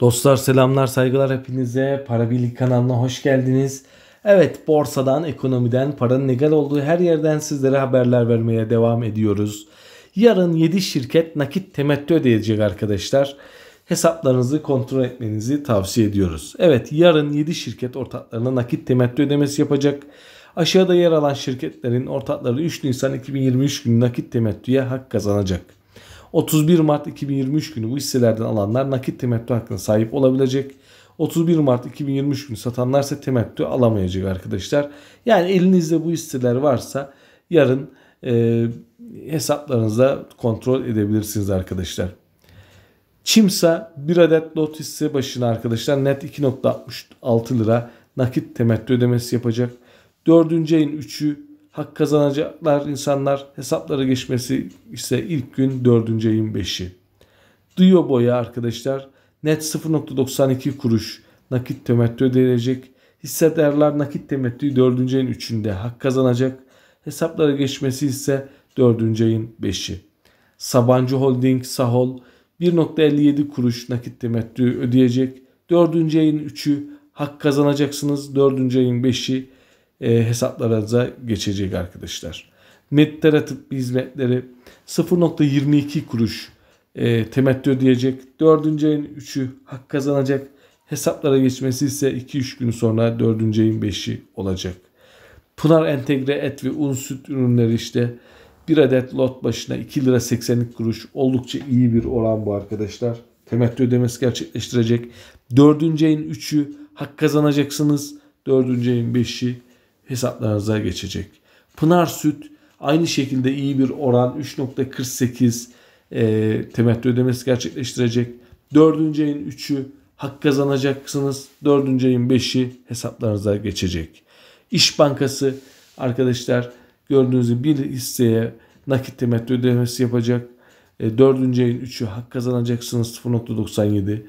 Dostlar selamlar saygılar hepinize. Para Birlik kanalına hoş geldiniz. Evet borsadan, ekonomiden, paranın legal olduğu her yerden sizlere haberler vermeye devam ediyoruz. Yarın 7 şirket nakit temettü ödeyecek arkadaşlar. Hesaplarınızı kontrol etmenizi tavsiye ediyoruz. Evet yarın 7 şirket ortaklarına nakit temettü ödemesi yapacak. Aşağıda yer alan şirketlerin ortakları 3 Nisan 2023 günü nakit temettüye hak kazanacak. 31 Mart 2023 günü bu hisselerden alanlar nakit temettü hakkına sahip olabilecek. 31 Mart 2023 günü satanlar ise temettü alamayacak arkadaşlar. Yani elinizde bu hisseler varsa yarın e, hesaplarınızda kontrol edebilirsiniz arkadaşlar. Çimsa bir adet lot hisse başına arkadaşlar net 2.66 lira nakit temettü ödemesi yapacak. Dördüncü ayın 3'ü hak kazanacaklar insanlar hesaplara geçmesi ise ilk gün dördüncü ayın beşi. Duyo boya arkadaşlar net 0.92 kuruş nakit temettü ödeyecek Hissedarlar nakit temettü dördüncü ayın üçünde hak kazanacak. Hesaplara geçmesi ise dördüncü ayın beşi. Sabancı Holding Sahol 1.57 kuruş nakit temettü ödeyecek. dördüncü ayın üçü hak kazanacaksınız. dördüncü ayın beşi e, hesaplarınıza geçecek arkadaşlar. Meditera tıbbi hizmetleri 0.22 kuruş e, temettü ödeyecek. Dördüncü ayın 3'ü hak kazanacak. Hesaplara geçmesi ise 2-3 gün sonra dördüncü ayın 5'i olacak. Pınar entegre et ve un süt ürünleri işte bir adet lot başına 2 lira 82 kuruş oldukça iyi bir oran bu arkadaşlar. Temettü ödemesi gerçekleştirecek. Dördüncü ayın 3'ü hak kazanacaksınız. Dördüncü ayın 5'i hesaplarınıza geçecek. Pınar Süt aynı şekilde iyi bir oran 3.48 e, temettü ödemesi gerçekleştirecek. Dördüncü ayın 3'ü hak kazanacaksınız. Dördüncü ayın 5'i hesaplarınıza geçecek. İş Bankası arkadaşlar gördüğünüz gibi bir hisseye nakit temettü ödemesi yapacak. E, dördüncü ayın 3'ü hak kazanacaksınız 0.97.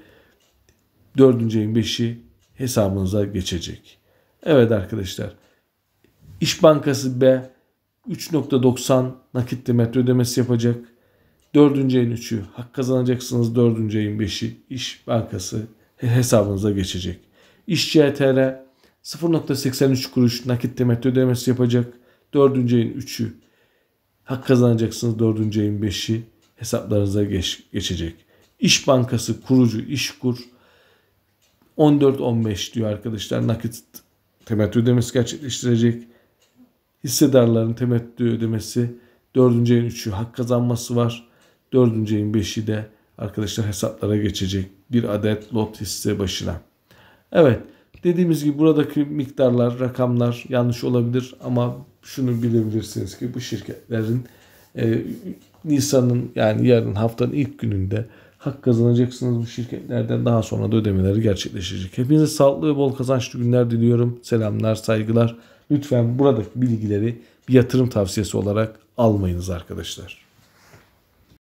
Dördüncü ayın 5'i hesabınıza geçecek. Evet arkadaşlar İş Bankası B 3.90 nakit metro ödemesi yapacak. Dördüncü ayın üçü hak kazanacaksınız. Dördüncü ayın beşi İş Bankası hesabınıza geçecek. İş CTR 0.83 kuruş nakit metro ödemesi yapacak. Dördüncü ayın üçü hak kazanacaksınız. Dördüncü ayın beşi hesaplarınıza geç, geçecek. İş Bankası kurucu İşkur 14-15 diyor arkadaşlar nakit temettü ödemesi gerçekleştirecek. Hissedarların temettü ödemesi, dördüncü ayın üçü hak kazanması var. Dördüncü ayın beşi de arkadaşlar hesaplara geçecek. Bir adet lot hisse başına. Evet dediğimiz gibi buradaki miktarlar, rakamlar yanlış olabilir ama şunu bilebilirsiniz ki bu şirketlerin e, Nisan'ın yani yarın haftanın ilk gününde hak kazanacaksınız bu şirketlerden. Daha sonra da ödemeleri gerçekleşecek. Hepinize sağlıklı ve bol kazançlı günler diliyorum. Selamlar, saygılar. Lütfen buradaki bilgileri bir yatırım tavsiyesi olarak almayınız arkadaşlar.